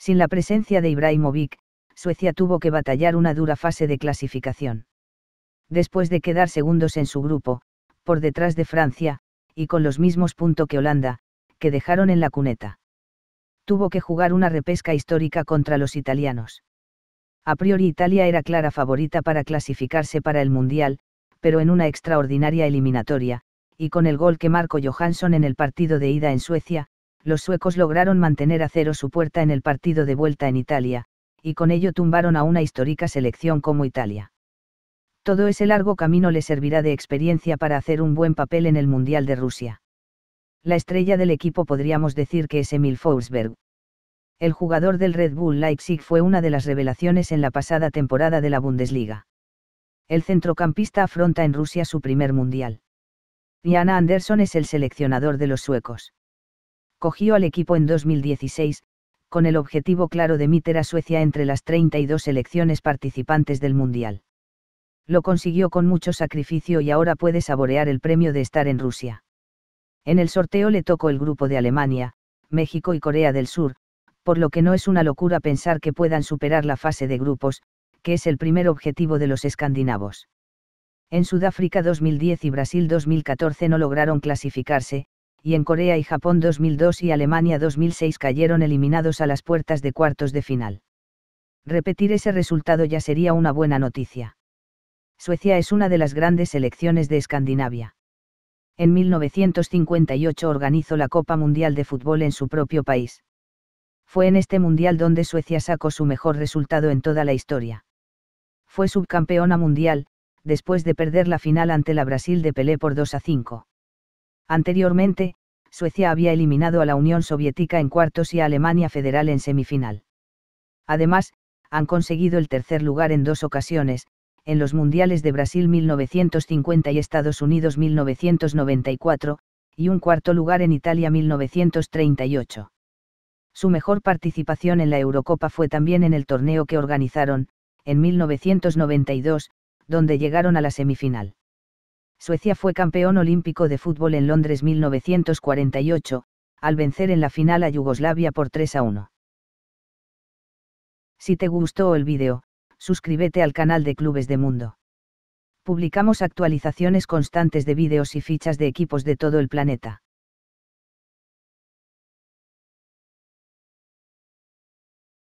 Sin la presencia de Ibrahimovic, Suecia tuvo que batallar una dura fase de clasificación. Después de quedar segundos en su grupo, por detrás de Francia, y con los mismos puntos que Holanda, que dejaron en la cuneta. Tuvo que jugar una repesca histórica contra los italianos. A priori Italia era clara favorita para clasificarse para el Mundial, pero en una extraordinaria eliminatoria, y con el gol que marcó Johansson en el partido de ida en Suecia, los suecos lograron mantener a cero su puerta en el partido de vuelta en Italia, y con ello tumbaron a una histórica selección como Italia. Todo ese largo camino le servirá de experiencia para hacer un buen papel en el Mundial de Rusia. La estrella del equipo podríamos decir que es Emil Forsberg, el jugador del Red Bull Leipzig fue una de las revelaciones en la pasada temporada de la Bundesliga. El centrocampista afronta en Rusia su primer mundial. Diana Anderson es el seleccionador de los suecos. Cogió al equipo en 2016, con el objetivo claro de meter a Suecia entre las 32 selecciones participantes del mundial. Lo consiguió con mucho sacrificio y ahora puede saborear el premio de estar en Rusia. En el sorteo le tocó el grupo de Alemania, México y Corea del Sur, por lo que no es una locura pensar que puedan superar la fase de grupos, que es el primer objetivo de los escandinavos. En Sudáfrica 2010 y Brasil 2014 no lograron clasificarse, y en Corea y Japón 2002 y Alemania 2006 cayeron eliminados a las puertas de cuartos de final. Repetir ese resultado ya sería una buena noticia. Suecia es una de las grandes selecciones de Escandinavia. En 1958 organizó la Copa Mundial de Fútbol en su propio país. Fue en este mundial donde Suecia sacó su mejor resultado en toda la historia. Fue subcampeona mundial, después de perder la final ante la Brasil de Pelé por 2 a 5. Anteriormente, Suecia había eliminado a la Unión Soviética en cuartos y a Alemania Federal en semifinal. Además, han conseguido el tercer lugar en dos ocasiones, en los Mundiales de Brasil 1950 y Estados Unidos 1994, y un cuarto lugar en Italia 1938. Su mejor participación en la Eurocopa fue también en el torneo que organizaron, en 1992, donde llegaron a la semifinal. Suecia fue campeón olímpico de fútbol en Londres 1948, al vencer en la final a Yugoslavia por 3 a 1. Si te gustó el vídeo, suscríbete al canal de Clubes de Mundo. Publicamos actualizaciones constantes de vídeos y fichas de equipos de todo el planeta.